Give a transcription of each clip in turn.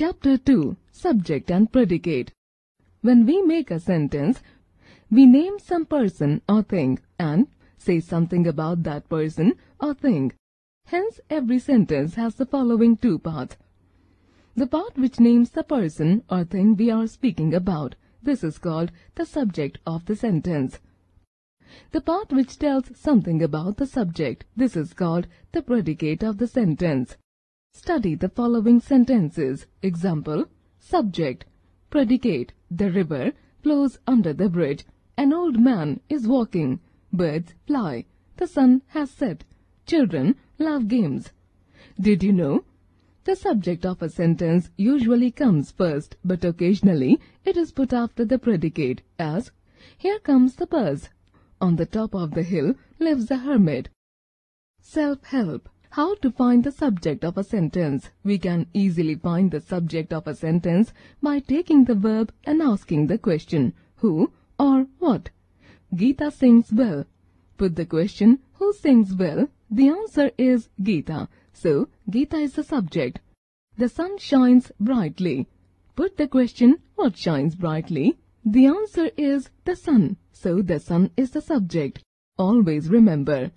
Chapter 2 Subject and Predicate When we make a sentence, we name some person or thing and say something about that person or thing. Hence, every sentence has the following two parts. The part which names the person or thing we are speaking about. This is called the subject of the sentence. The part which tells something about the subject. This is called the predicate of the sentence. Study the following sentences. Example, subject, predicate, the river flows under the bridge. An old man is walking. Birds fly. The sun has set. Children love games. Did you know? The subject of a sentence usually comes first, but occasionally it is put after the predicate as, Here comes the bus. On the top of the hill lives a hermit. Self-help. How to find the subject of a sentence? We can easily find the subject of a sentence by taking the verb and asking the question, who or what? Geeta sings well. Put the question, who sings well? The answer is Geeta. So, Geeta is the subject. The sun shines brightly. Put the question, what shines brightly? The answer is the sun. So, the sun is the subject. Always remember,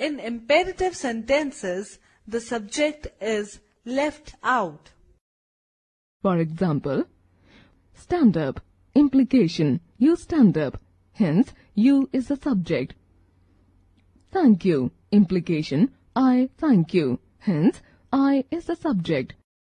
in imperative sentences, the subject is left out. For example, stand up, implication, you stand up, hence you is the subject. Thank you, implication, I thank you, hence I is the subject.